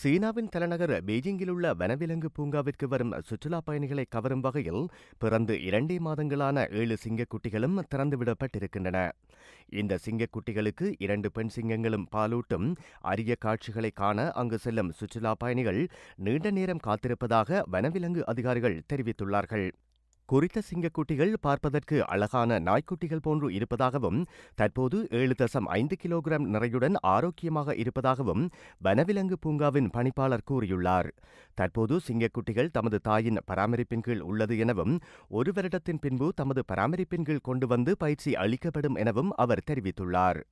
சீனாவின் தலைநகர் பெய்ஜிங்கில் உள்ள வனவிலங்கு பூங்காவிற்கு வரும் சுற்றுலா பயணிகளை கவரும் வகையில் பிறந்து இரண்டே மாதங்களான ஏழு சிங்கக்குட்டிகளும் திறந்துவிடப்பட்டிருக்கின்றன இந்த சிங்கக்குட்டிகளுக்கு இரண்டு பெண் சிங்கங்களும் பாலூட்டும் அரிய காட்சிகளை காண அங்கு செல்லும் சுற்றுலா பயணிகள் நீண்ட நேரம் காத்திருப்பதாக வனவிலங்கு அதிகாரிகள் தெரிவித்துள்ளார்கள் குறித்த சிங்கக்குட்டிகள் பார்ப்பதற்கு அழகான நாய்க்குட்டிகள் போன்று இருப்பதாகவும் தற்போது ஏழு தசம் ஐந்து கிலோகிராம் நிறையுடன் ஆரோக்கியமாக இருப்பதாகவும் வனவிலங்கு பூங்காவின் பணிப்பாளர் கூறியுள்ளார் தற்போது சிங்கக்குட்டிகள் தமது தாயின் பராமரிப்பின் கீழ் உள்ளது எனவும் ஒரு வருடத்தின் பின்பு தமது பராமரிப்பின் கீழ் கொண்டு வந்து பயிற்சி அளிக்கப்படும் எனவும் அவர் தெரிவித்துள்ளார்